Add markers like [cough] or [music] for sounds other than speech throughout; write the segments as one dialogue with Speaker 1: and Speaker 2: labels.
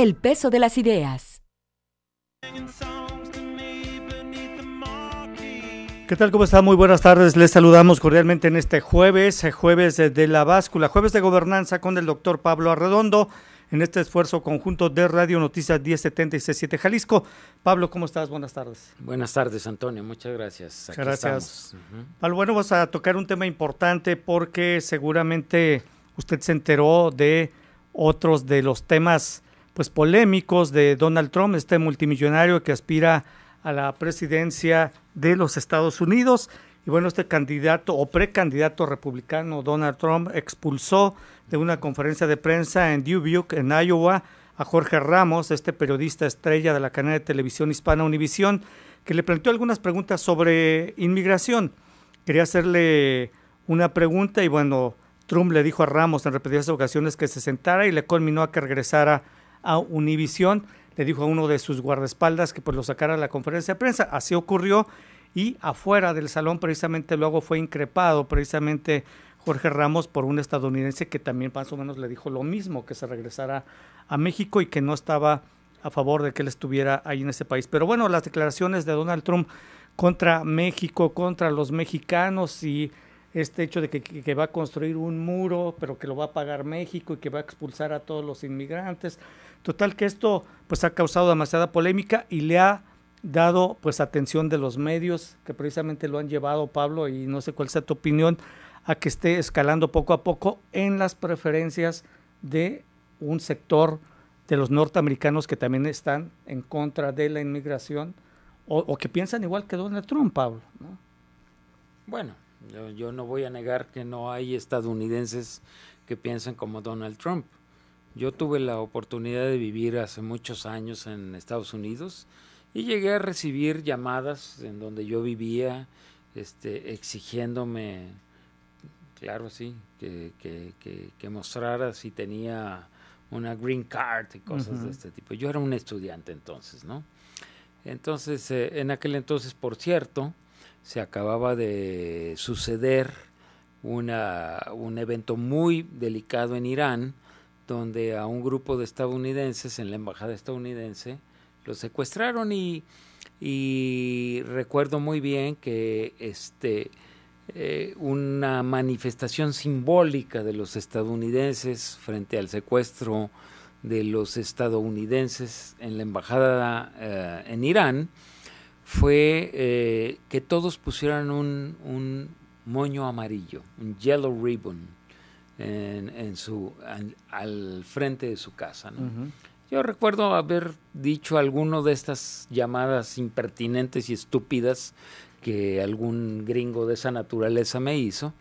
Speaker 1: El peso de las ideas.
Speaker 2: ¿Qué tal? ¿Cómo está? Muy buenas tardes. Les saludamos cordialmente en este jueves, eh, jueves de la báscula, jueves de gobernanza con el doctor Pablo Arredondo en este esfuerzo conjunto de Radio Noticias 1070 y C7 Jalisco. Pablo, ¿cómo estás? Buenas tardes.
Speaker 1: Buenas tardes, Antonio. Muchas gracias. Aquí gracias.
Speaker 2: bueno, vamos a tocar un tema importante porque seguramente usted se enteró de otros de los temas pues polémicos de Donald Trump, este multimillonario que aspira a la presidencia de los Estados Unidos. Y bueno, este candidato o precandidato republicano Donald Trump expulsó de una conferencia de prensa en Dubuque, en Iowa, a Jorge Ramos, este periodista estrella de la cadena de televisión hispana Univisión, que le planteó algunas preguntas sobre inmigración. Quería hacerle una pregunta y bueno, Trump le dijo a Ramos en repetidas ocasiones que se sentara y le conminó a que regresara a Univisión. Le dijo a uno de sus guardaespaldas que pues lo sacara a la conferencia de prensa. Así ocurrió y afuera del salón precisamente luego fue increpado precisamente Jorge Ramos por un estadounidense que también más o menos le dijo lo mismo, que se regresara a México y que no estaba a favor de que él estuviera ahí en ese país. Pero bueno, las declaraciones de Donald Trump contra México, contra los mexicanos y este hecho de que, que, va a construir un muro, pero que lo va a pagar México y que va a expulsar a todos los inmigrantes. Total que esto pues ha causado demasiada polémica y le ha dado pues atención de los medios que precisamente lo han llevado Pablo y no sé cuál sea tu opinión a que esté escalando poco a poco en las preferencias de un sector de los norteamericanos que también están en contra de la inmigración o, que piensan igual que Donald Trump, Pablo.
Speaker 1: Bueno, yo, no voy a negar que no hay estadounidenses que piensen como Donald Trump. Yo tuve la oportunidad de vivir hace muchos años en Estados Unidos y llegué a recibir llamadas en donde yo vivía, este, exigiéndome, claro, sí, que, mostrara si tenía una green card y cosas de este tipo. Yo era un estudiante entonces, ¿no? Entonces, eh, en aquel entonces, por cierto, se acababa de suceder una, un evento muy delicado en Irán, donde a un grupo de estadounidenses en la embajada estadounidense lo secuestraron y, recuerdo muy bien que este, eh, una manifestación simbólica de los estadounidenses frente al secuestro de los estadounidenses en la embajada eh, en Irán fue eh, que todos pusieran un moño amarillo, un yellow ribbon en, su, al, frente de su casa. Yo recuerdo haber dicho alguna de estas llamadas impertinentes y estúpidas que algún gringo de esa naturaleza me hizo.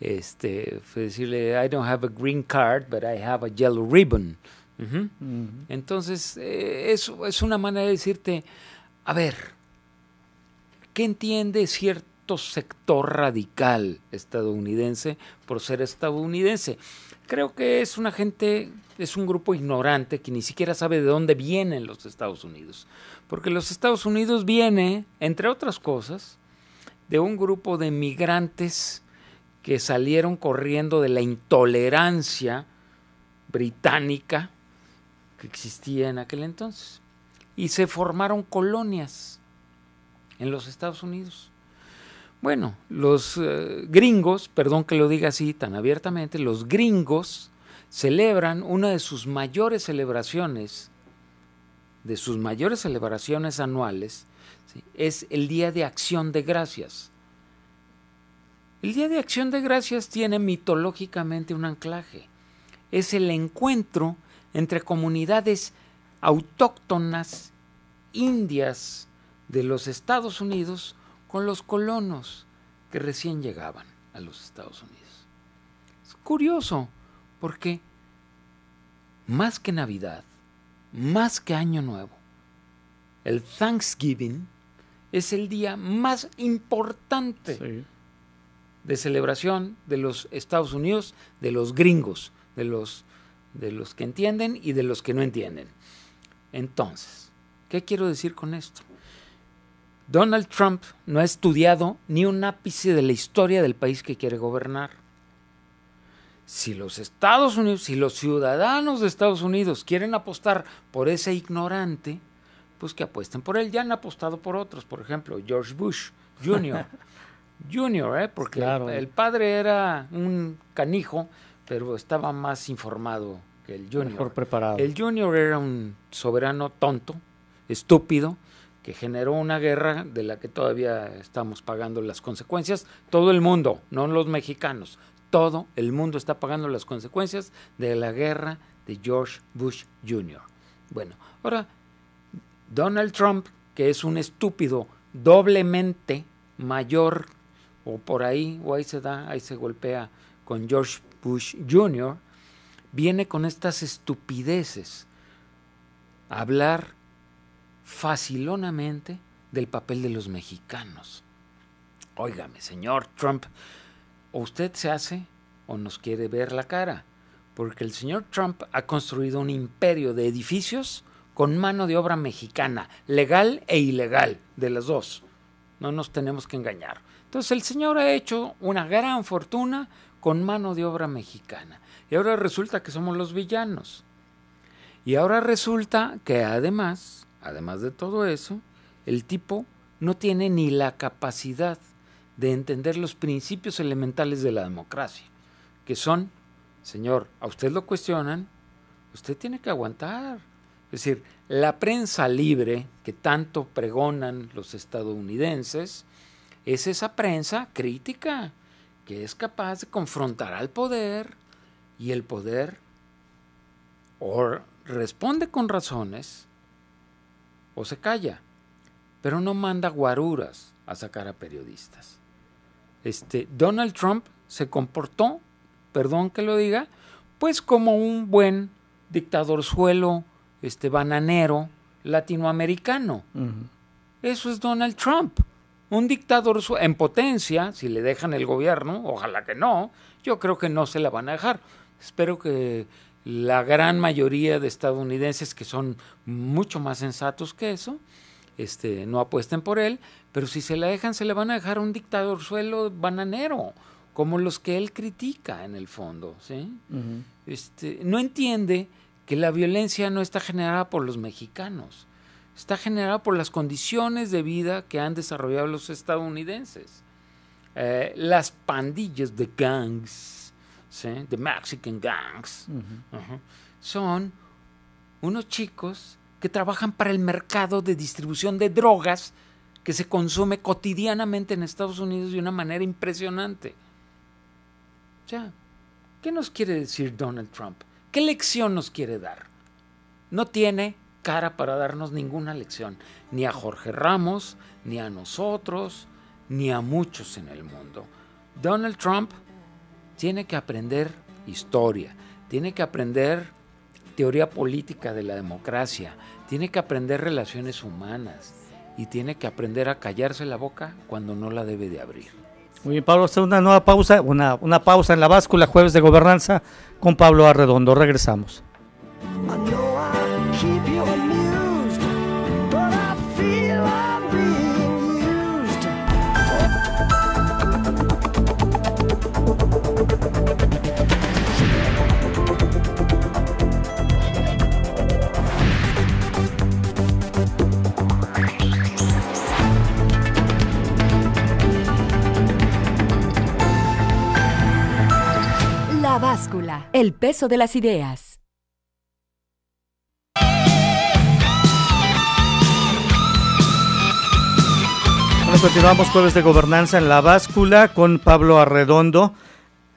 Speaker 1: Este, fue decirle, I don't have a green card, but I have a yellow ribbon. Entonces, eh, es, una manera de decirte, a ver, ¿qué entiende cierto? sector radical estadounidense por ser estadounidense. Creo que es una gente, es un grupo ignorante que ni siquiera sabe de dónde vienen los Estados Unidos. Porque los Estados Unidos viene, entre otras cosas, de un grupo de migrantes que salieron corriendo de la intolerancia británica que existía en aquel entonces. Y se formaron colonias en los Estados Unidos. Bueno, los eh, gringos, perdón que lo diga así tan abiertamente, los gringos celebran una de sus mayores celebraciones, de sus mayores celebraciones anuales, es el Día de Acción de Gracias. El Día de Acción de Gracias tiene mitológicamente un anclaje. Es el encuentro entre comunidades autóctonas indias de los Estados Unidos, con los colonos que recién llegaban a los Estados Unidos. Es curioso, porque más que Navidad, más que Año Nuevo, el Thanksgiving es el día más importante de celebración de los Estados Unidos, de los gringos, de los, de los que entienden y de los que no entienden. Entonces, ¿qué quiero decir con esto? Donald Trump no ha estudiado ni un ápice de la historia del país que quiere gobernar. Si los Estados Unidos, si los ciudadanos de Estados Unidos quieren apostar por ese ignorante, pues que apuesten por él. Ya han apostado por otros, por ejemplo, George Bush Jr. [laughs] Jr., ¿eh? porque el, eh. padre era un canijo, pero estaba más informado que el Junior. Mejor preparado. El Jr. era un soberano tonto, estúpido, que generó una guerra de la que todavía estamos pagando las consecuencias, todo el mundo, no los mexicanos, todo el mundo está pagando las consecuencias de la guerra de George Bush Jr. Bueno, ahora Donald Trump, que es un estúpido doblemente mayor, o por ahí, o ahí se da, ahí se golpea con George Bush Jr., viene con estas estupideces. hablar facilonamente del papel de los mexicanos. Óigame, señor Trump, o usted se hace o nos quiere ver la cara, porque el señor Trump ha construido un imperio de edificios con mano de obra mexicana, legal e ilegal, de las dos. No nos tenemos que engañar. Entonces el señor ha hecho una gran fortuna con mano de obra mexicana. Y ahora resulta que somos los villanos. Y ahora resulta que además Además de todo eso, el tipo no tiene ni la capacidad de entender los principios elementales de la democracia, que son, señor, a usted lo cuestionan, usted tiene que aguantar. Es decir, la prensa libre que tanto pregonan los estadounidenses es esa prensa crítica que es capaz de confrontar al poder y el poder o responde con razones o se calla, pero no manda guaruras a sacar a periodistas. Este, Donald Trump se comportó, perdón que lo diga, pues como un buen suelo, este bananero latinoamericano. Eso es Donald Trump. Un dictador en potencia, si le dejan el gobierno, ojalá que no, yo creo que no se la van a dejar. Espero que la gran mayoría de estadounidenses que son mucho más sensatos que eso, este, no apuesten por él, pero si se la dejan, se le van a dejar un dictador suelo bananero, como los que él critica en el fondo. ¿sí? este, no entiende que la violencia no está generada por los mexicanos, está generada por las condiciones de vida que han desarrollado los estadounidenses. Eh, las pandillas de gangs, The Mexican Gangs, son unos chicos que trabajan para el mercado de distribución de drogas que se consume cotidianamente en Estados Unidos de una manera impresionante. O sea, ¿qué nos quiere decir Donald Trump? ¿Qué lección nos quiere dar? No tiene cara para darnos ninguna lección, ni a Jorge Ramos, ni a nosotros, ni a muchos en el mundo. Donald Trump tiene que aprender historia, tiene que aprender teoría política de la democracia, tiene que aprender relaciones humanas y tiene que aprender a callarse la boca cuando no la debe de abrir.
Speaker 2: Muy bien, Pablo, hasta una nueva pausa, una pausa en la báscula, jueves de gobernanza con Pablo Arredondo. Regresamos.
Speaker 1: El peso de las ideas.
Speaker 2: continuamos jueves de gobernanza en la báscula con Pablo Arredondo.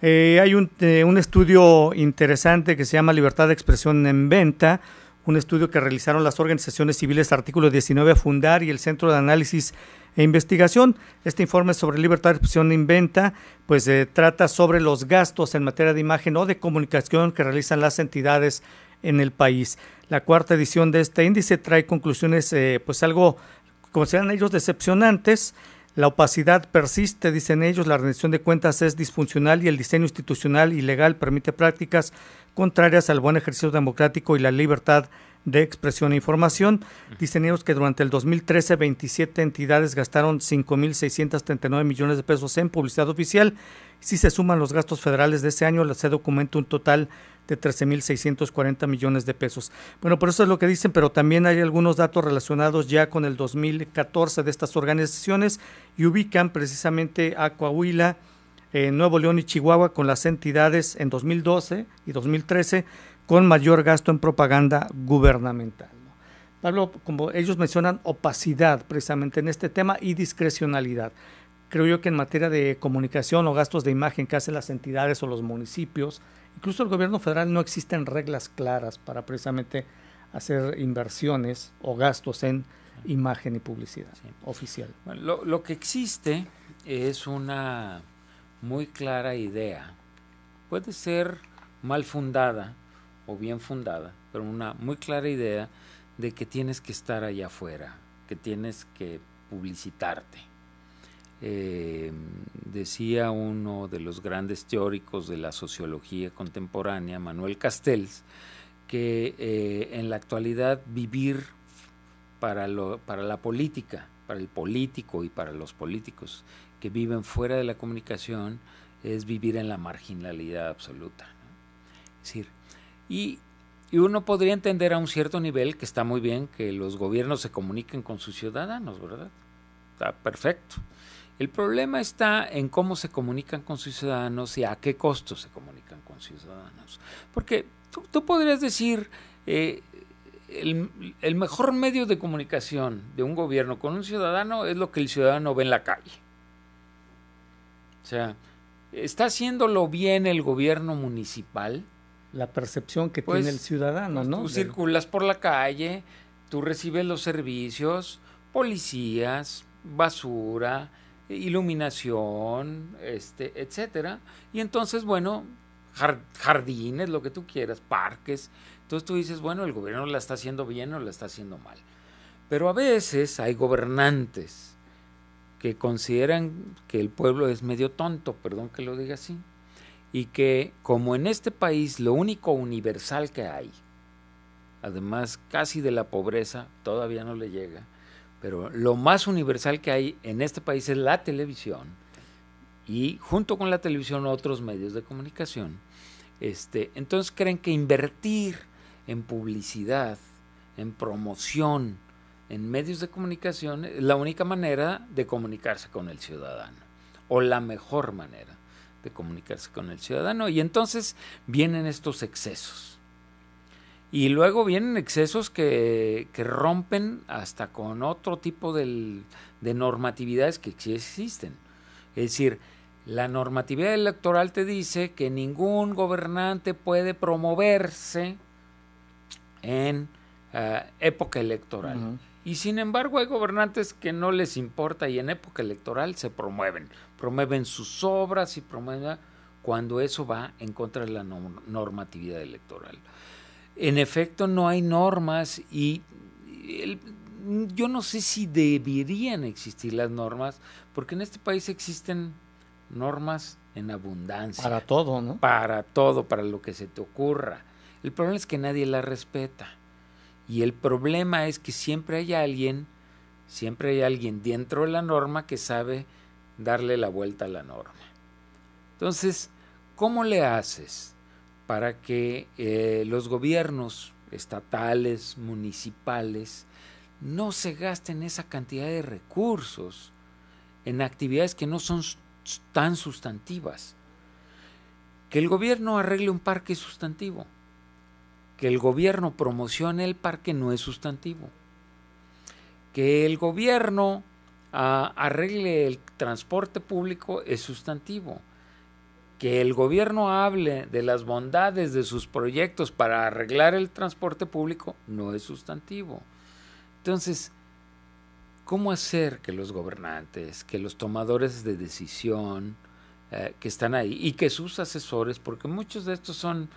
Speaker 2: Eh, hay eh, un estudio interesante que se llama Libertad de Expresión en Venta un estudio que realizaron las organizaciones civiles Artículo 19 Fundar y el Centro de Análisis e Investigación. Este informe sobre libertad de expresión inventa, pues se eh, trata sobre los gastos en materia de imagen o de comunicación que realizan las entidades en el país. La cuarta edición de este índice trae conclusiones, eh, pues algo, como consideran ellos, decepcionantes. La opacidad persiste, dicen ellos, la rendición de cuentas es disfuncional y el diseño institucional y legal permite prácticas contrarias al buen ejercicio democrático y la libertad de expresión e información. Dicen ellos que durante el 2013 27 entidades gastaron 5.639 millones de pesos en publicidad oficial. Si se suman los gastos federales de ese año, se documenta un total de 13.640 millones de pesos. Bueno, por eso es lo que dicen, pero también hay algunos datos relacionados ya con el 2014 de estas organizaciones y ubican precisamente a Coahuila, Nuevo León y Chihuahua con las entidades en 2012 y 2013 con mayor gasto en propaganda gubernamental. Pablo, como ellos mencionan, opacidad precisamente en este tema y discrecionalidad. Creo yo que en materia de comunicación o gastos de imagen que hacen las entidades o los municipios, incluso el gobierno federal no existen reglas claras para precisamente hacer inversiones o gastos en imagen y publicidad oficial.
Speaker 1: lo que existe es una muy clara idea. Puede ser mal fundada o bien fundada, pero una muy clara idea de que tienes que estar allá afuera, que tienes que publicitarte. Eh, decía uno de los grandes teóricos de la sociología contemporánea, Manuel Castells, que eh, en la actualidad vivir para la política, para el político y para los políticos que viven fuera de la comunicación es vivir en la marginalidad absoluta. decir, y, uno podría entender a un cierto nivel que está muy bien que los gobiernos se comuniquen con sus ciudadanos, ¿verdad? Está perfecto. El problema está en cómo se comunican con sus ciudadanos y a qué costo se comunican con sus ciudadanos. Porque tú, podrías decir, eh, el mejor medio de comunicación de un gobierno con un ciudadano es lo que el ciudadano ve en la calle o sea, ¿está haciéndolo bien el gobierno municipal? La percepción que pues, tiene el ciudadano, pues, ¿no? Tú circulas por la calle, tú recibes los servicios, policías, basura, iluminación, este, etcétera. Y entonces, bueno, jardines, lo que tú quieras, parques. Entonces tú dices, bueno, el gobierno la está haciendo bien o la está haciendo mal. Pero a veces hay gobernantes que consideran que el pueblo es medio tonto, perdón que lo diga así, y que como en este país lo único universal que hay, además casi de la pobreza, todavía no le llega, pero lo más universal que hay en este país es la televisión y junto con la televisión otros medios de comunicación. Este, entonces creen que invertir en publicidad, en promoción, en medios de comunicación es la única manera de comunicarse con el ciudadano, o la mejor manera de comunicarse con el ciudadano. Y entonces vienen estos excesos. Y luego vienen excesos que, rompen hasta con otro tipo de normatividades que existen. Es decir, la normatividad electoral te dice que ningún gobernante puede promoverse en ah, época electoral. Y sin embargo hay gobernantes que no les importa y en época electoral se promueven, promueven sus obras y promueven cuando eso va en contra de la normatividad electoral. En efecto, no hay normas y yo no sé si deberían existir las normas, porque en este país existen normas en abundancia. Para todo, ¿no? Para todo, para lo que se te ocurra. El problema es que nadie las respeta. Y el problema es que siempre hay alguien, siempre hay alguien dentro de la norma que sabe darle la vuelta a la norma. Entonces, ¿cómo le haces para que eh, los gobiernos estatales, municipales, no se gasten esa cantidad de recursos en actividades que no son tan sustantivas? Que el gobierno arregle un parque sustantivo que el gobierno promocione el parque no es sustantivo. Que el gobierno ah, arregle el transporte público es sustantivo. Que el gobierno hable de las bondades de sus proyectos para arreglar el transporte público no es sustantivo. Entonces, ¿cómo hacer que los gobernantes, que los tomadores de decisión eh, que están ahí y que sus asesores, porque muchos de estos son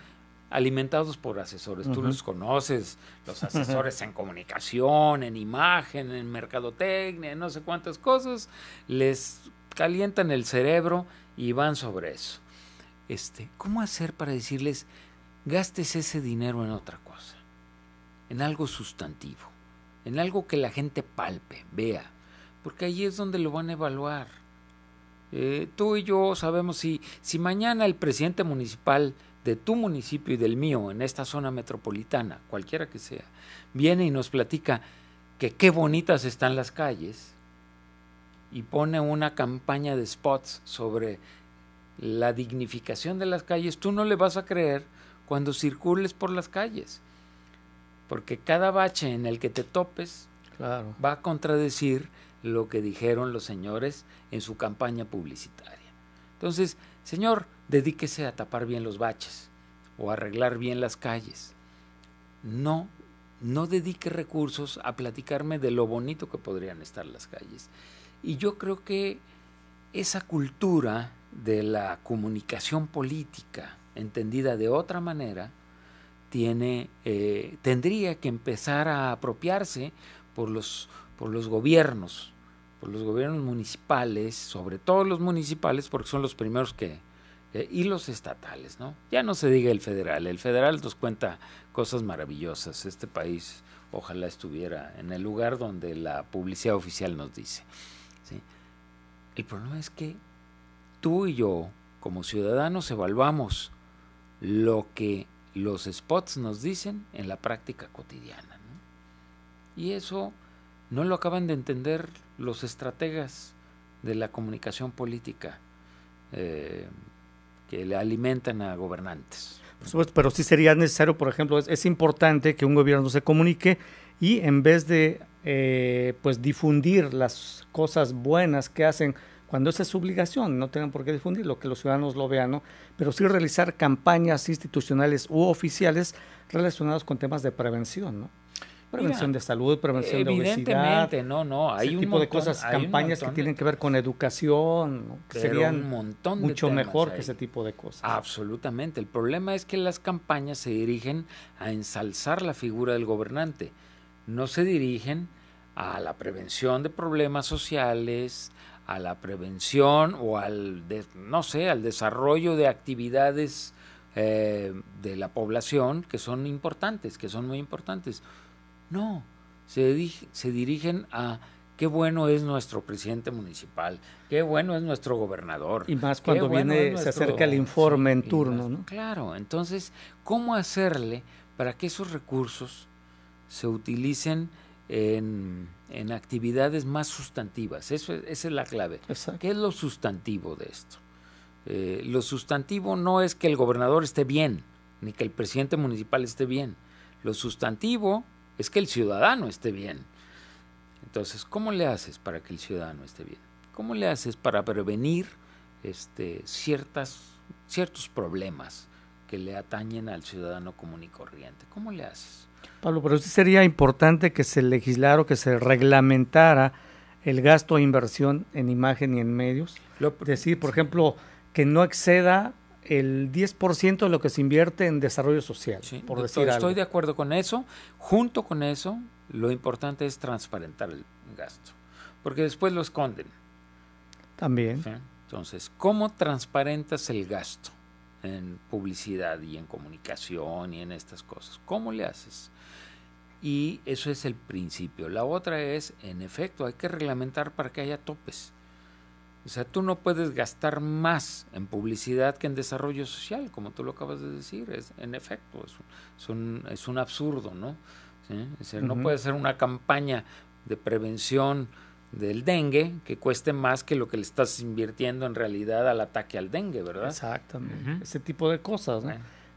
Speaker 1: alimentados por asesores. Tú los conoces, los [laughs] asesores en comunicación, en imagen, en mercadotecnia, no sé cuántas cosas, les calientan el cerebro y van sobre eso. Este, ¿Cómo hacer para decirles, gastes ese dinero en otra cosa, en algo sustantivo, en algo que la gente palpe, vea, porque ahí es donde lo van a evaluar. Eh, tú y yo sabemos si, si mañana el presidente municipal de tu municipio y del mío en esta zona metropolitana, cualquiera que sea, viene y nos platica que qué bonitas están las calles y pone una campaña de spots sobre la dignificación de las calles, tú no le vas a creer cuando circules por las calles, porque cada bache en el que te topes va a contradecir lo que dijeron los señores en su campaña publicitaria. Entonces, señor, Dedíquese a tapar bien los baches o arreglar bien las calles. No, no dedique recursos a platicarme de lo bonito que podrían estar las calles. Y yo creo que esa cultura de la comunicación política, entendida de otra manera, tiene, eh, tendría que empezar a apropiarse por los, por los gobiernos, por los gobiernos municipales, sobre todo los municipales, porque son los primeros que, eh, y los estatales, ¿no? Ya no se diga el federal, el federal nos cuenta cosas maravillosas, este país ojalá estuviera en el lugar donde la publicidad oficial nos dice. El problema es que tú y yo, como ciudadanos, evaluamos lo que los spots nos dicen en la práctica cotidiana. Y eso no lo acaban de entender los estrategas de la comunicación política. Eh, que le alimentan a
Speaker 2: gobernantes. pero sí sería necesario, por ejemplo, es, importante que un gobierno se comunique y en vez de eh, pues difundir las cosas buenas que hacen cuando esa es su obligación, no tengan por qué difundirlo, que los ciudadanos lo vean, ¿no? pero sí realizar campañas institucionales u oficiales relacionadas con temas de prevención. ¿no? Prevención de salud, prevención de obesidad. Evidentemente, no, no. Hay un tipo de cosas, campañas que tienen que ver con educación, que serían mucho mejor que ese tipo de cosas.
Speaker 1: Absolutamente. El problema es que las campañas se dirigen a ensalzar la figura del gobernante. No se dirigen a la prevención de problemas sociales, a la prevención o al, no sé, al desarrollo de actividades eh, de la población que son importantes, que son muy importantes. No, se, dirigen a qué bueno es nuestro presidente municipal, qué bueno es nuestro gobernador. Y más cuando viene, se acerca el informe en
Speaker 2: turno,
Speaker 1: Claro, entonces, ¿cómo hacerle para que esos recursos se utilicen en, actividades más sustantivas? Eso es, esa es la clave. ¿Qué es lo sustantivo de esto? Eh, lo sustantivo no es que el gobernador esté bien, ni que el presidente municipal esté bien. Lo sustantivo es que el ciudadano esté bien. Entonces, ¿cómo le haces para que el ciudadano esté bien? ¿Cómo le haces para prevenir este, ciertas, ciertos problemas que le atañen al ciudadano común y corriente? ¿Cómo le haces?
Speaker 2: Pablo, pero sí sería importante que se legislara o que se reglamentara el gasto e inversión en imagen y en medios. Lo, Decir, por ejemplo, que no exceda el 10% de lo que se invierte en desarrollo social, sí, por decir algo. Estoy
Speaker 1: de acuerdo con eso. Junto con eso, lo importante es transparentar el gasto, porque después lo esconden. También. Entonces, ¿cómo transparentas el gasto en publicidad y en comunicación y en estas cosas? ¿Cómo le haces? Y eso es el principio. La otra es, en efecto, hay que reglamentar para que haya topes. O sea, tú no puedes gastar más en publicidad que en desarrollo social, como tú lo acabas de decir, es en efecto, es un, es un, absurdo, ¿no? ¿Sí? no puede ser una campaña de prevención del dengue que cueste más que lo que le estás invirtiendo en realidad al ataque al dengue, ¿verdad?
Speaker 2: Exactamente. Ese tipo de cosas, ¿no?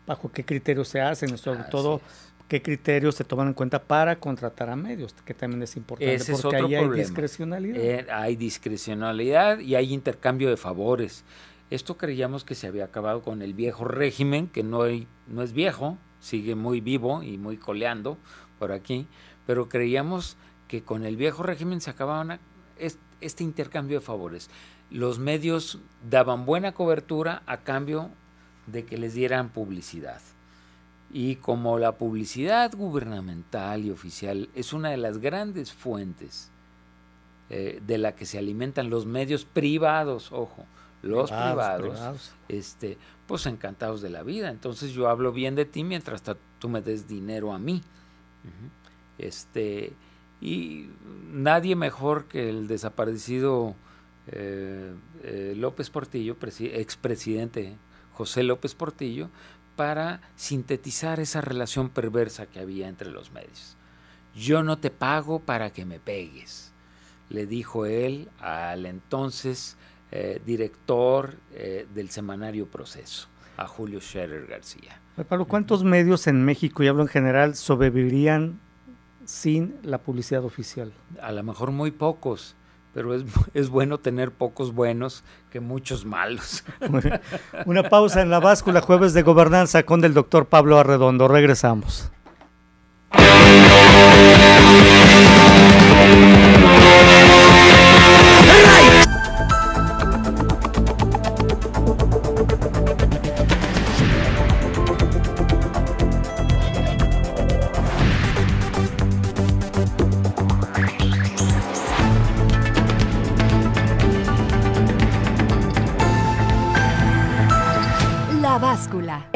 Speaker 2: ¿Bajo qué criterios se hacen? Sobre todo qué criterios se toman en cuenta para contratar a medios, que también es importante, porque es ahí hay discrecionalidad. Eh,
Speaker 1: hay discrecionalidad y hay intercambio de favores. Esto creíamos que se había acabado con el viejo régimen, que no, es viejo, sigue muy vivo y muy coleando por aquí, pero creíamos que con el viejo régimen se acababa este intercambio de favores. Los medios daban buena cobertura a cambio de que les dieran publicidad y como la publicidad gubernamental y oficial es una de las grandes fuentes eh, de la que se alimentan los medios privados, ojo, los privados, este, pues encantados de la vida. Entonces yo hablo bien de ti mientras tú me des dinero a mí. Este, y nadie mejor que el desaparecido eh, eh, López Portillo, expresidente José López Portillo, para sintetizar esa relación perversa que había entre los medios. Yo no te pago para que me pegues, le dijo él al entonces eh, director eh, del semanario Proceso, a Julio Scherer García.
Speaker 2: Pablo, ¿cuántos medios en México, y hablo en general, sobrevivirían sin la publicidad oficial?
Speaker 1: A lo mejor muy pocos pero es, [laughs] es, bueno tener pocos buenos que muchos malos.
Speaker 2: Una pausa en la báscula jueves de gobernanza con el doctor Pablo Arredondo. Regresamos.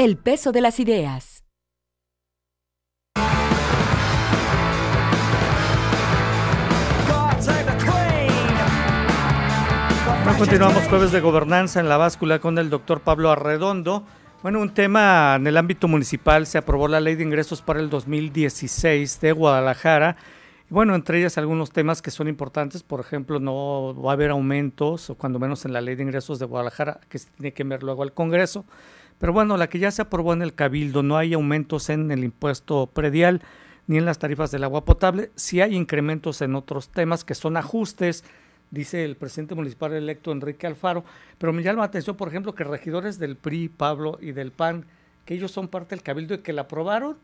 Speaker 1: El peso de las ideas.
Speaker 2: continuamos jueves de gobernanza en la báscula con el doctor Pablo Arredondo. Bueno, un tema en el ámbito municipal, se aprobó la ley de ingresos para el 2016 de Guadalajara. Bueno, entre ellas algunos temas que son importantes, por ejemplo, no va a haber aumentos, o cuando menos en la ley de ingresos de Guadalajara, que se tiene que ver luego al Congreso. Pero bueno, la que ya se aprobó en el Cabildo, no hay aumentos en el impuesto predial ni en las tarifas del agua potable, sí hay incrementos en otros temas que son ajustes, dice el presidente municipal electo Enrique Alfaro, pero me llama la atención, por ejemplo, que regidores del PRI, Pablo y del PAN, que ellos son parte del Cabildo y que la aprobaron,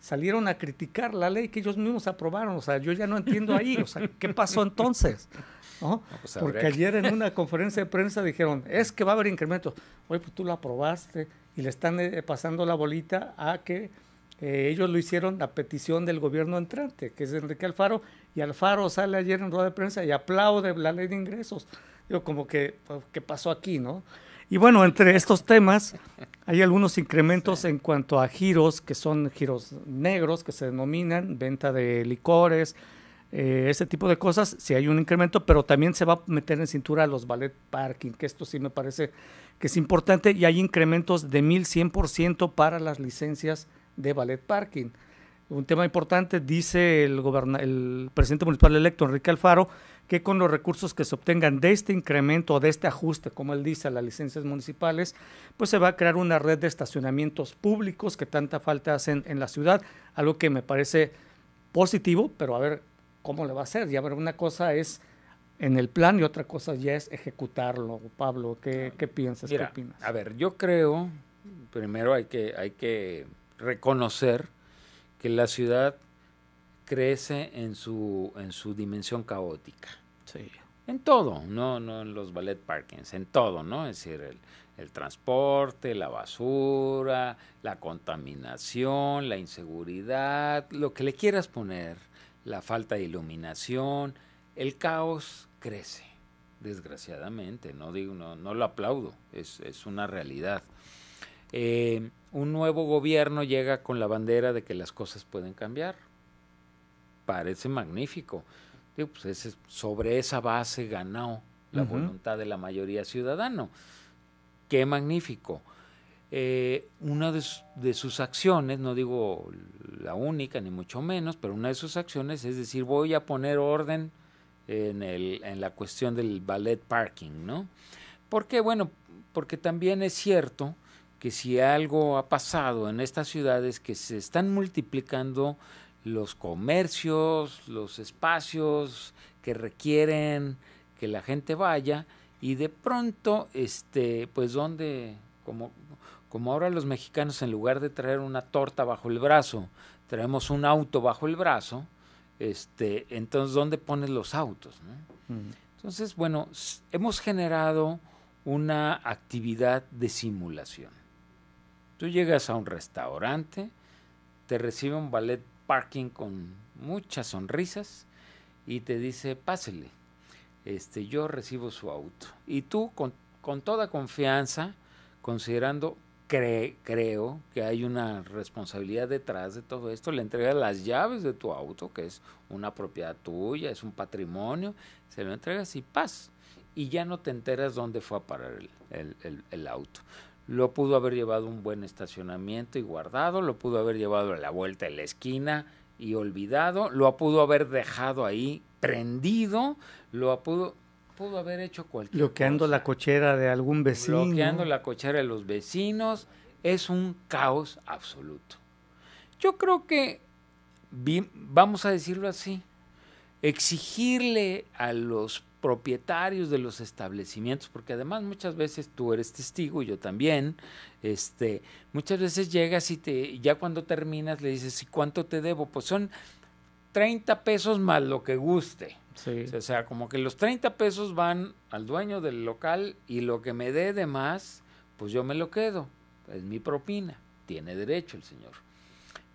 Speaker 2: salieron a criticar la ley que ellos mismos aprobaron. O sea, yo ya no entiendo ahí. O sea, ¿qué pasó entonces? Pues, Porque ayer en una [laughs] conferencia de prensa dijeron, es que va a haber incrementos. Oye, pues tú lo aprobaste y le están eh, pasando la bolita a que eh, ellos lo hicieron a petición del gobierno entrante, que es Enrique Alfaro, y Alfaro sale ayer en rueda de prensa y aplaude la ley de ingresos. Digo, como que, pues, ¿qué pasó aquí, no? Y bueno, entre estos temas hay algunos incrementos en cuanto a giros, que son giros negros, que se denominan venta de licores, eh, ese tipo de cosas, si hay un incremento, pero también se va a meter en cintura los ballet parking, que esto sí me parece que es importante, y hay incrementos de 1100% para las licencias de ballet parking. Un tema importante, dice el, el presidente municipal electo, Enrique Alfaro, que con los recursos que se obtengan de este incremento, de este ajuste, como él dice, a las licencias municipales, pues se va a crear una red de estacionamientos públicos que tanta falta hacen en la ciudad, algo que me parece positivo, pero a ver, cómo le va a hacer. Ya ver, una cosa es en el plan y otra cosa ya es ejecutarlo. Pablo, ¿qué, piensas? ¿Qué opinas? A ver, yo creo,
Speaker 1: primero hay que, hay que reconocer que la ciudad crece en su, en su dimensión caótica. Sí. En todo, no, no en los ballet parkings, en todo, ¿no? Es decir, el, el transporte, la basura, la contaminación, la inseguridad, lo que le quieras poner la falta de iluminación, el caos crece, desgraciadamente, no, digo, no, lo aplaudo, es, una realidad. Eh, un nuevo gobierno llega con la bandera de que las cosas pueden cambiar. Parece magnífico. Pues, sobre esa base ganó
Speaker 2: la voluntad
Speaker 1: de la mayoría ciudadano. Qué magnífico eh, una de, sus acciones, no digo la única ni mucho menos, pero una de sus acciones es decir, voy a poner orden en, el, en la cuestión del ballet parking, ¿no? Porque, bueno, porque también es cierto que si algo ha pasado en estas ciudades que se están multiplicando los comercios, los espacios que requieren que la gente vaya y de pronto, este, pues ¿dónde, como, como ahora los mexicanos, en lugar de traer una torta bajo el brazo, traemos un auto bajo el brazo, este, entonces, ¿dónde pones los autos? Entonces, bueno, hemos generado una actividad de simulación. Tú llegas a un restaurante, te recibe un ballet parking con muchas sonrisas y te dice, pásele, este, yo recibo su auto. Y tú, con, con toda confianza, considerando creo que hay una responsabilidad detrás de todo esto. Le entregas las llaves de tu auto, que es una propiedad tuya, es un patrimonio, se lo entregas y paz. Y ya no te enteras dónde fue a parar el, auto lo pudo haber llevado un buen estacionamiento y guardado, lo pudo haber llevado a la vuelta de la esquina y olvidado, lo pudo haber dejado ahí prendido, lo pudo, pudo haber hecho cualquier
Speaker 2: Bloqueando la cochera de algún vecino. Bloqueando
Speaker 1: la cochera de los vecinos. Es un caos absoluto. Yo creo que, vamos a decirlo así, exigirle a los propietarios de los establecimientos, porque además muchas veces tú eres testigo, y yo también, este, muchas veces llegas y te, ya cuando terminas le dices, ¿y cuánto te debo? Pues son 30 pesos más lo que guste. O sea, como que los 30 pesos van al dueño del local y lo que me dé de más, pues yo me lo quedo. Es mi propina. Tiene derecho el señor.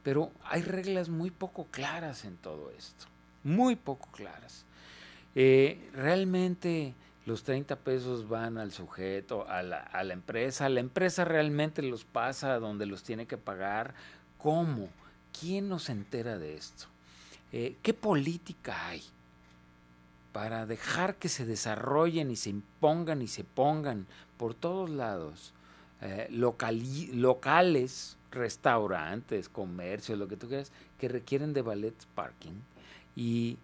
Speaker 1: Pero hay reglas muy poco claras en todo esto. Muy poco claras. Eh, realmente los 30 pesos van al sujeto, a la, empresa. La empresa realmente los pasa donde los tiene que pagar. ¿Cómo? ¿Quién nos entera de esto? Eh, ¿Qué política hay? para dejar que se desarrollen y se impongan y se pongan por todos lados, eh, locales, restaurantes, comercios, lo que tú quieras, que requieren de ballet parking. ¿Y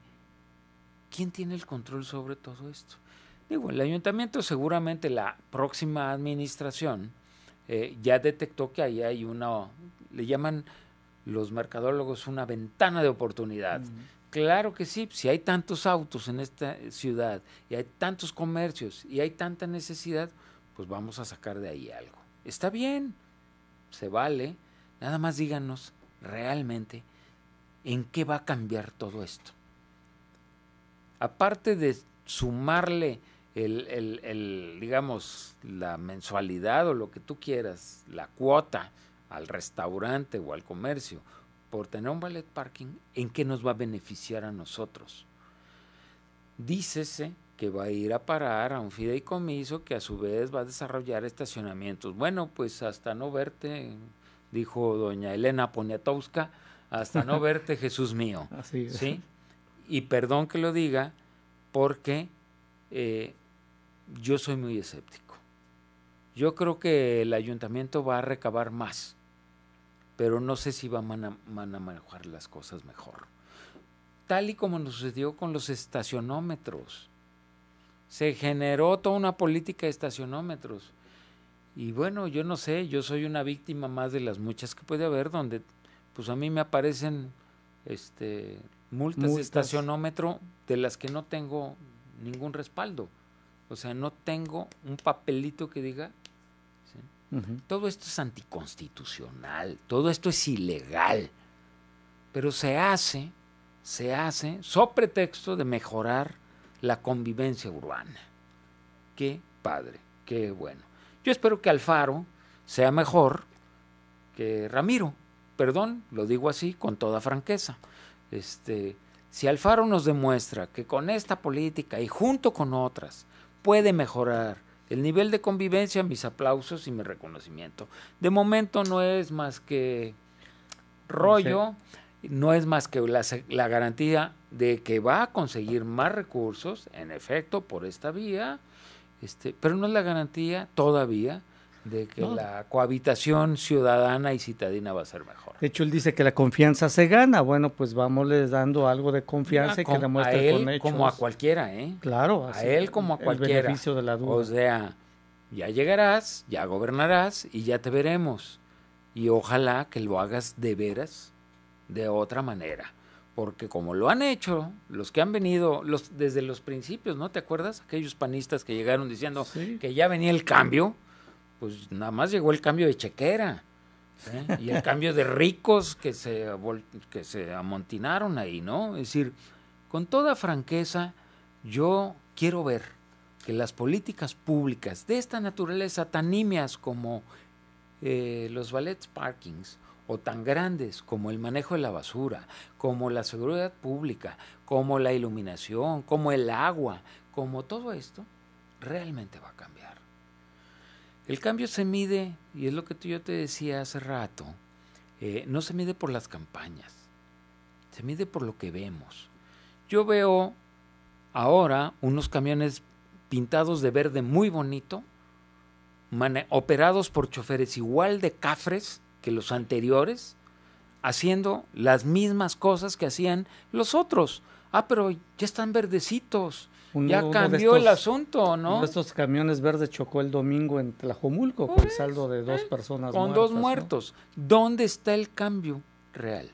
Speaker 1: quién tiene el control sobre todo esto? Digo, el ayuntamiento seguramente la próxima administración eh, ya detectó que ahí hay una, le llaman los mercadólogos una ventana de oportunidad. Claro que sí, si hay tantos autos en esta eh, ciudad y hay tantos comercios y hay tanta necesidad, pues vamos a sacar de ahí algo. Está bien, se vale, nada más díganos realmente en qué va a cambiar todo esto. Aparte de sumarle el, digamos, la mensualidad o lo que tú quieras, la cuota al restaurante o al comercio, por tener un ballet parking, ¿en qué nos va a beneficiar a nosotros? Dícese que va a ir a parar a un fideicomiso que a su vez va a desarrollar estacionamientos. Bueno, pues hasta no verte, dijo doña Elena Poniatowska, hasta no [laughs] verte, Jesús mío. Así ¿Sí? Y perdón que lo diga, porque eh, yo soy muy escéptico. Yo creo que el ayuntamiento va a recabar más pero no sé si van a, manejar las cosas mejor. Tal y como nos sucedió con los estacionómetros. Se generó toda una política de estacionómetros. Y bueno, yo no sé, yo soy una víctima más de las muchas que puede haber, donde pues a mí me aparecen este, multas. de estacionómetro de las que no tengo ningún respaldo. O sea, no tengo un papelito que diga todo esto es anticonstitucional, todo esto es ilegal, pero se hace, se hace so pretexto de mejorar la convivencia urbana. Qué padre, qué bueno. Yo espero que Alfaro sea mejor que Ramiro, perdón, lo digo así con toda franqueza. Este, si Alfaro nos demuestra que con esta política y junto con otras puede mejorar el nivel de convivencia, mis aplausos y mi reconocimiento. De momento no es más que rollo, no es más que la, la garantía de que va a conseguir más recursos, en efecto, por esta vía, este, pero no es la garantía todavía de que la cohabitación ciudadana y citadina va a ser mejor.
Speaker 2: De hecho, él dice que la confianza se gana. Bueno, pues vámosles dando algo de confianza y que con, a él Como a
Speaker 1: cualquiera, ¿eh? Claro. a él como a cualquiera. El beneficio de la duda. O sea, ya llegarás, ya gobernarás y ya te veremos. Y ojalá que lo hagas de veras de otra manera. Porque como lo han hecho, los que han venido desde los principios, ¿no te acuerdas? Aquellos panistas que llegaron diciendo que ya venía el cambio pues nada más llegó el cambio de chequera. ¿eh? Y el cambio de ricos que se, que se amontinaron ahí, ¿no? Es decir, con toda franqueza, yo quiero ver que las políticas públicas de esta naturaleza, tan nimias como eh, los ballets parkings, o tan grandes como el manejo de la basura, como la seguridad pública, como la iluminación, como el agua, como todo esto, realmente va a cambiar. El cambio se mide, y es lo que yo te decía hace rato, eh, no se mide por las campañas, se mide por lo que vemos. Yo veo ahora unos camiones pintados de verde muy bonito, operados por choferes igual de cafres que los anteriores, haciendo las mismas cosas que hacían los
Speaker 2: otros. Ah, pero ya están verdecitos ya cambió el asunto, ¿no? estos camiones verdes chocó el domingo en Tlajomulco con el pues, saldo de dos eh, personas con Con dos muertos.
Speaker 1: ¿Dónde está el cambio
Speaker 2: real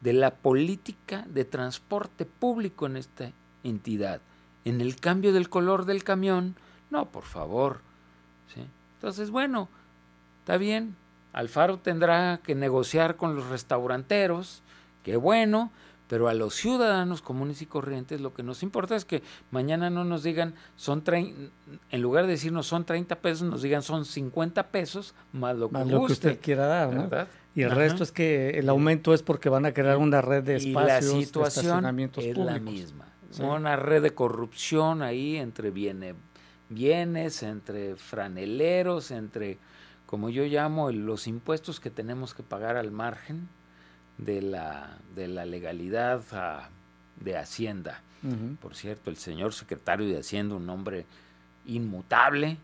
Speaker 2: de la política de
Speaker 1: transporte público en esta entidad? En el cambio del color del camión. No, por favor. Entonces, bueno, está bien. Alfaro tendrá que negociar con los restauranteros. Qué bueno pero a los ciudadanos comunes y corrientes lo que nos importa es que mañana no nos digan son en lugar de decirnos son 30 pesos, nos digan son 50 pesos más lo que, usted quiera dar,
Speaker 2: Y el resto es que el aumento es porque van a crear una red de espacios, y la situación es la misma. Una red de
Speaker 1: corrupción ahí entre bienes entre franeleros, entre como yo llamo los impuestos que tenemos que pagar al margen de la, de la legalidad ah, de Hacienda. Por cierto, el señor secretario de Hacienda, un hombre
Speaker 2: inmutable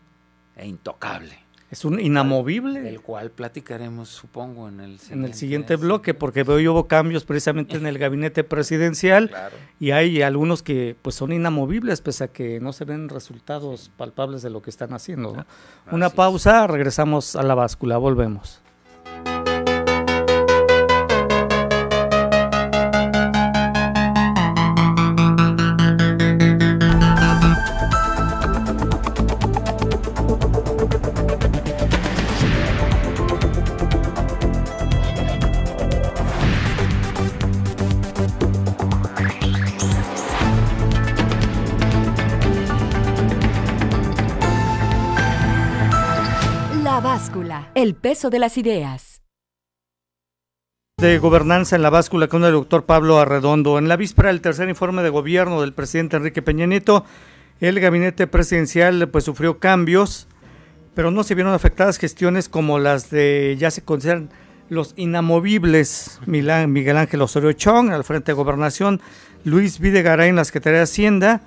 Speaker 2: e intocable.
Speaker 1: Es un inamovible. el cual platicaremos, supongo, en el
Speaker 2: siguiente, bloque, porque veo hubo cambios precisamente en el gabinete presidencial y hay algunos que pues son inamovibles, pese a que no se ven resultados palpables de lo que están haciendo. Una pausa, regresamos a la báscula, volvemos.
Speaker 1: El peso de las
Speaker 2: ideas. De gobernanza en la báscula con el doctor Pablo Arredondo. En la víspera del tercer informe de gobierno del presidente Enrique Peña Nieto, el gabinete presidencial pues sufrió cambios, pero no se vieron afectadas gestiones como las de ya se consideran los inamovibles Miguel Ángel Osorio Chong al frente de gobernación, Luis Videgaray en la Secretaría de Hacienda,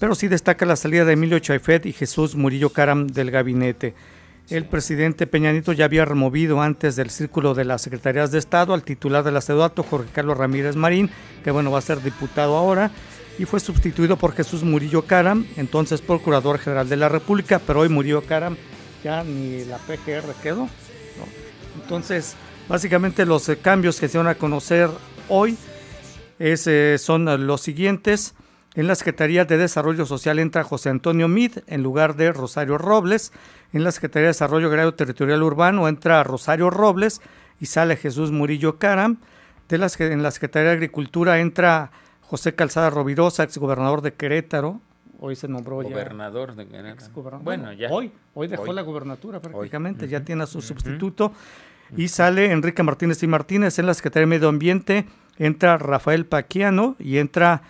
Speaker 2: pero sí destaca la salida de Emilio Chaifet y Jesús Murillo Caram del gabinete. El presidente Peñanito ya había removido antes del círculo de las secretarías de Estado al titular de la Jorge Carlos Ramírez Marín, que bueno, va a ser diputado ahora, y fue sustituido por Jesús Murillo Caram, entonces Procurador General de la República, pero hoy Murillo Caram ya ni la PGR quedó. Entonces, básicamente los cambios que se van a conocer hoy eh, son los siguientes. En la Secretaría de Desarrollo Social entra José Antonio Mid en lugar de Rosario Robles. En la Secretaría de Desarrollo Agrario Territorial Urbano entra Rosario Robles y sale Jesús Murillo Caram. en la Secretaría de Agricultura entra José Calzada Rovirosa, exgobernador de Querétaro. Hoy se nombró
Speaker 1: gobernador De
Speaker 2: Querétaro. Bueno, ya. Hoy, hoy dejó la gubernatura prácticamente, ya tiene a su sustituto. Y sale Enrique Martínez y Martínez en la Secretaría de Medio Ambiente. Entra Rafael Paquiano y entra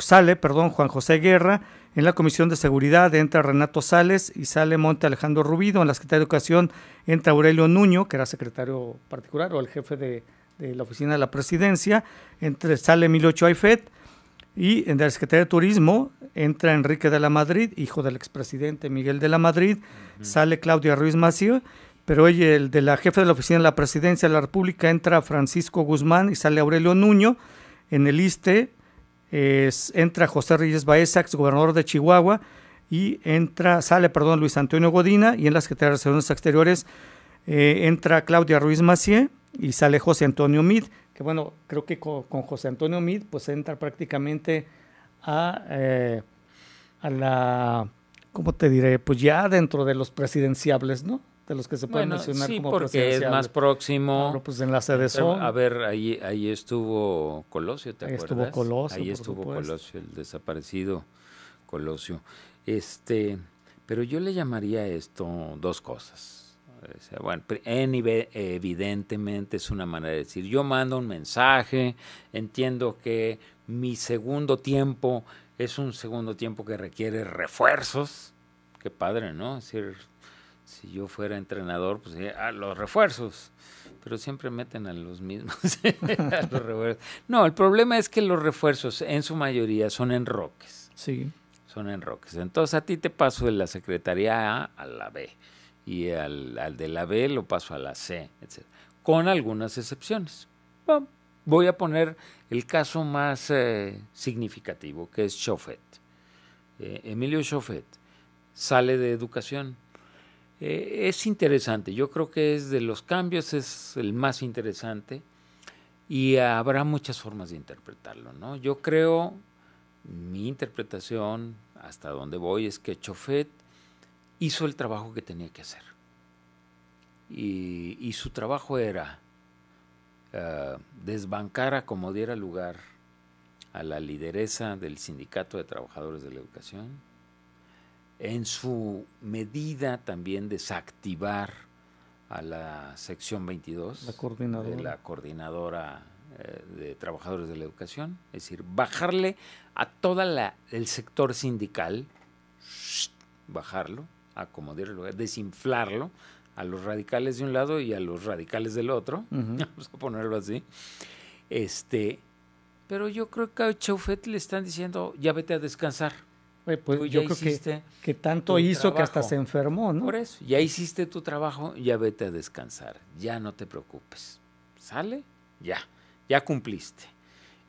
Speaker 2: sale perdón, Juan José Guerra, en la Comisión de Seguridad entra Renato Sales y sale Monte Alejandro Rubido, en la Secretaría de Educación entra Aurelio Nuño, que era secretario particular o el jefe de, la Oficina de la Presidencia, entre, sale Emilio Choaifet, y en la Secretaría de Turismo entra Enrique de la Madrid, hijo del expresidente Miguel de la Madrid, sale Claudia Ruiz Macío, pero oye, el de la jefe de la oficina de la presidencia de la República entra Francisco Guzmán y sale Aurelio Nuño. En el ISTE entra José Reyes Baeza, gobernador de Chihuahua, y entra, sale, perdón, Luis Antonio Godina, y en las Secretaría de Relaciones Exteriores eh, entra Claudia Ruiz Macié y sale José Antonio Mid, que bueno, creo que con, José Antonio Mid pues entra prácticamente a, eh, a la, ¿cómo te diré? Pues ya dentro de los presidenciables, ¿no? de los que se pueden bueno, mencionar como porque es más
Speaker 1: próximo. pues en A ver, ahí, ahí estuvo Colosio, ¿te ahí Estuvo Colosio, ahí estuvo Colosio, el desaparecido Colosio. Este, pero yo le llamaría esto dos cosas. Bueno, evidentemente es una manera de decir, yo mando un mensaje, entiendo que mi segundo tiempo es un segundo tiempo que requiere refuerzos, qué padre, ¿no? Es decir, si yo fuera entrenador, pues eh, a los refuerzos. Pero siempre meten a los mismos. [laughs] Eh, no, el problema es que los refuerzos en su mayoría son enroques. Sí. Son enroques. Entonces a ti te paso de la secretaría A a la B. Y al, al de la B lo paso a la C, etc. Con algunas excepciones. voy a poner el caso más eh, significativo, que es Chauffet. Emilio Chauffet sale de educación eh, es interesante, yo creo que es de los cambios, es el más interesante y habrá muchas formas de interpretarlo, ¿no? Yo creo, mi interpretación, hasta donde voy, es que Chofet hizo el trabajo que tenía que hacer. Y, su trabajo era eh, desbancar a como diera lugar a la lideresa del Sindicato de Trabajadores de la Educación, en su medida también desactivar a la sección 22 la coordinadora. de la coordinadora eh, de trabajadores de la educación, es decir, bajarle a todo el sector sindical, bajarlo, acomodarlo, desinflarlo a los radicales de un lado y a los radicales del otro, [laughs] vamos a ponerlo así. Este, pero yo creo que a Chaufet le están diciendo, ya vete a descansar pues yo creo que, que tanto hizo que hasta se enfermó, ¿no? Por eso, ya hiciste tu trabajo, ya vete a descansar, ya no te preocupes. ¿Sale? Ya, ya cumpliste.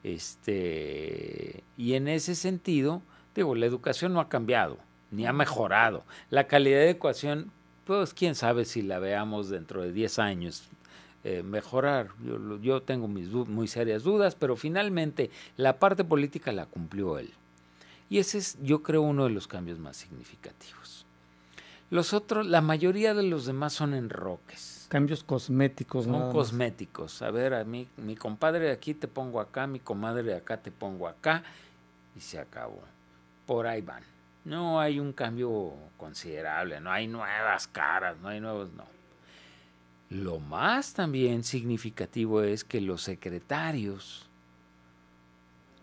Speaker 1: Este, y en ese sentido, digo, la educación no ha cambiado, ni ha mejorado. La calidad de educación, pues quién sabe si la veamos dentro de 10 años, eh, mejorar. Yo, yo, tengo mis muy serias dudas, pero finalmente la parte política la cumplió él. Y ese es, yo creo, uno de los cambios más significativos. Los otros, la mayoría de los demás son enroques. Cambios
Speaker 2: cosméticos, ¿no? Son
Speaker 1: cosméticos. A ver, a mí, mi compadre de aquí te pongo acá, mi comadre de acá te pongo acá, y se acabó. Por ahí van. No hay un cambio considerable, no hay nuevas caras, no hay nuevos, no. Lo más también significativo es que los secretarios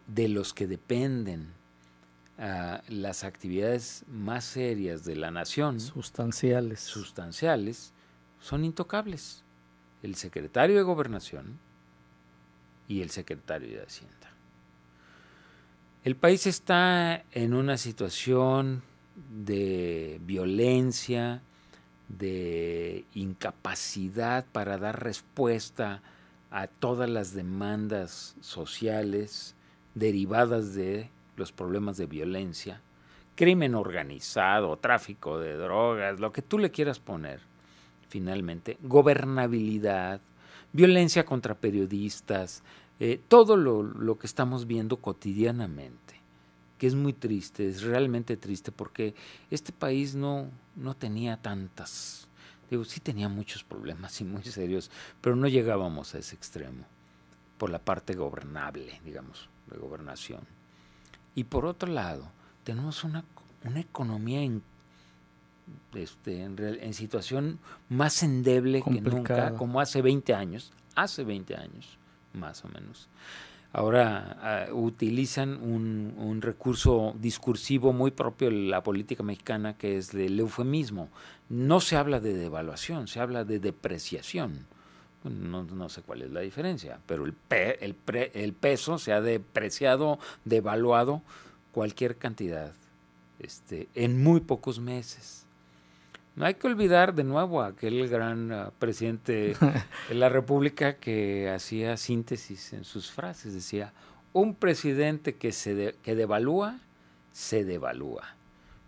Speaker 1: de los que dependen Ah, las actividades más serias de la nación, sustanciales, sustanciales son intocables. El secretario de Gobernación y el secretario de Hacienda. El país está en una situación de violencia, de incapacidad para dar respuesta a todas las demandas sociales derivadas de los problemas de violencia, crimen organizado, tráfico de drogas, lo que tú le quieras poner, finalmente, gobernabilidad, violencia contra periodistas, eh, todo lo, que estamos viendo cotidianamente que es muy triste, es realmente triste porque este país no, no tenía tantas, digo, sí tenía muchos problemas y muy serios, pero no llegábamos a ese extremo por la parte gobernable, digamos, de gobernación. Y por otro lado, tenemos una, una economía en, este, en, real, en, situación más endeble que nunca, como hace 20 años, hace 20 años, más o menos. Ahora ah, utilizan un, un, recurso discursivo muy propio de la política mexicana, que es el eufemismo. No se habla de devaluación, se habla de depreciación pues, no, sé cuál es la diferencia, pero el, el, peso se ha depreciado, devaluado cualquier cantidad este, en muy pocos meses. No hay que olvidar de nuevo a aquel gran ah, presidente [laughs] de la República que hacía síntesis en sus frases. Decía, un presidente que, se que devalúa, se devalúa.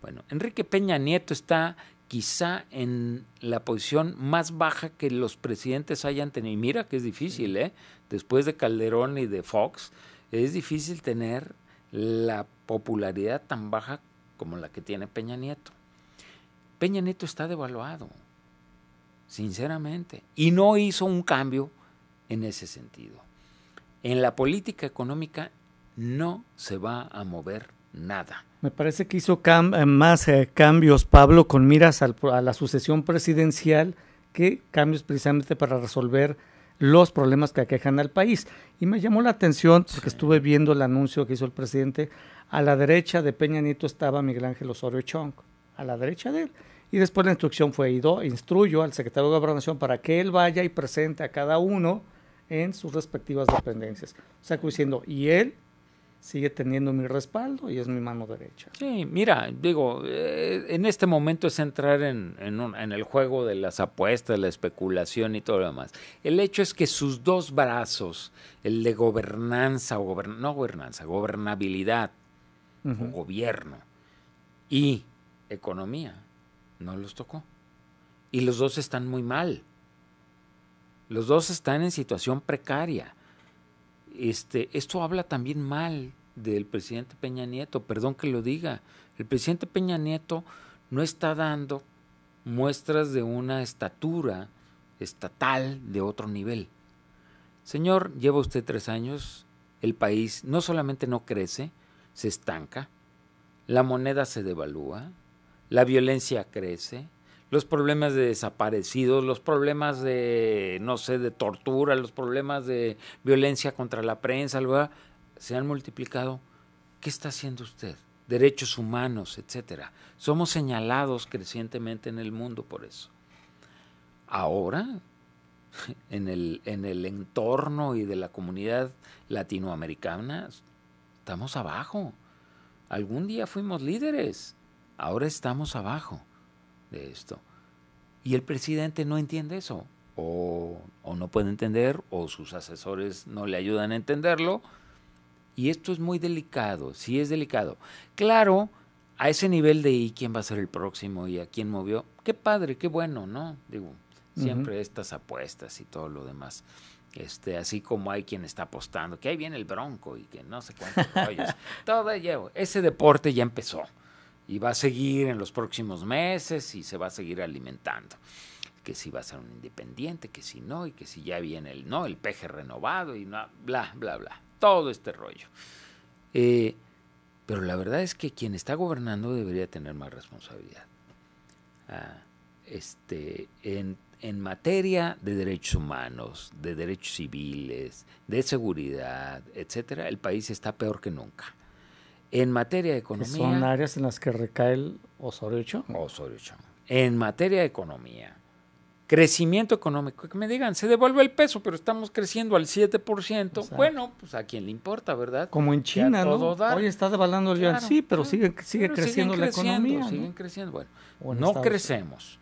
Speaker 1: Bueno, Enrique Peña Nieto está quizá en la posición más baja que los presidentes hayan tenido. Y mira que es difícil, ¿eh? Después de Calderón y de Fox, es difícil tener la popularidad tan baja como la que tiene Peña Nieto. Peña Nieto está devaluado, sinceramente, y no hizo un cambio en ese sentido. En la política económica no se va a mover nada.
Speaker 2: Me parece que hizo eh, más eh, cambios, Pablo, con miras a la sucesión presidencial que cambios precisamente para resolver los problemas que aquejan al país. Y me llamó la atención, porque estuve viendo el anuncio que hizo el presidente, a la derecha de Peña Nieto estaba Miguel Ángel Osorio Chong, a la derecha de él. Y después la instrucción fue, ido, instruyo al secretario de Gobernación para que él vaya y presente a cada uno en sus respectivas dependencias. O sea, diciendo, y él sigue teniendo mi respaldo y es mi mano derecha.
Speaker 1: Sí, mira, digo, eh, en este momento es entrar en, el juego de las apuestas, la especulación y todo lo demás. El hecho es que sus dos brazos, el de gobernanza, o no gobernanza, gobernabilidad, gobierno y economía, no los tocó. Y los dos están muy mal. Los dos están en situación precaria. Este, esto habla también mal del presidente Peña Nieto, perdón que lo diga. El presidente Peña Nieto no está dando muestras de una estatura estatal de otro nivel. Señor, lleva usted tres años, el país no solamente no crece, se estanca, la moneda se devalúa, la violencia crece, los problemas de desaparecidos, los problemas de, no sé, de tortura, los problemas de violencia contra la prensa, se han multiplicado. ¿Qué está haciendo usted? Derechos humanos, etcétera. Somos señalados crecientemente en el mundo por eso. Ahora, [laughs] en el, en el entorno y de la comunidad latinoamericana, estamos abajo. Algún día fuimos líderes, ahora estamos abajo de esto. Y el presidente no entiende eso, o, o, no puede entender, o sus asesores no le ayudan a entenderlo. Y esto es muy delicado, sí es delicado. Claro, a ese nivel de quién va a ser el próximo y a quién movió? Qué padre, qué bueno, ¿no? Digo, siempre estas apuestas y todo lo demás. Este, así como hay quien está apostando, que ahí viene el bronco y que no sé cuántos [laughs] todo llevo. Ese deporte ya empezó y va a seguir en los próximos meses y se va a seguir alimentando. Que si va a ser un independiente, que si no, y que si ya viene el no, el peje renovado y bla, bla, bla. Todo este rollo. Eh, pero la verdad es que quien está gobernando debería tener más responsabilidad. Ah, este, en, en materia de derechos humanos, de derechos civiles, de seguridad, etcétera, el país está peor que nunca en materia de economía. Son
Speaker 2: áreas en las que recae el Osorio Chong.
Speaker 1: Osorio En materia de economía. Crecimiento económico. Que me digan, se devuelve el peso, pero estamos creciendo al 7%. bueno, pues a quién le importa, ¿verdad? Como en China, ¿no? Hoy está devaluando el yuan. sí, pero sigue, sigue creciendo, la economía. ¿no? Siguen creciendo. Bueno, no crecemos.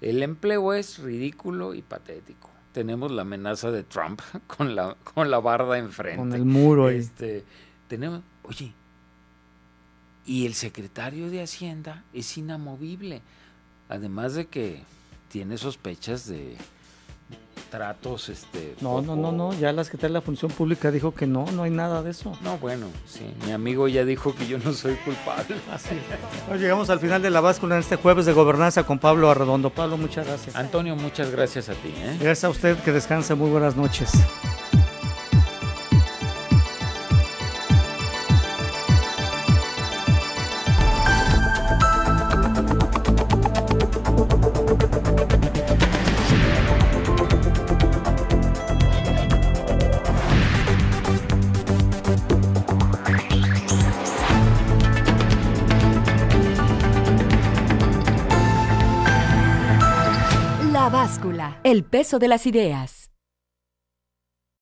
Speaker 1: El empleo es ridículo y patético. Tenemos la amenaza de Trump [laughs] con la, con la barda enfrente. Con el muro ahí. Este, tenemos, oye, y el secretario de Hacienda es
Speaker 2: inamovible,
Speaker 1: además de que tiene sospechas de tratos este no no no
Speaker 2: no ya las que está en la función pública dijo que no no hay nada de eso
Speaker 1: no bueno sí mi amigo ya dijo que yo no soy culpable así
Speaker 2: ah, llegamos al final de la báscula en este jueves de gobernanza con Pablo Arredondo Pablo muchas gracias Antonio muchas gracias a ti ¿eh? gracias a usted que descanse muy buenas noches
Speaker 1: El peso de las ideas.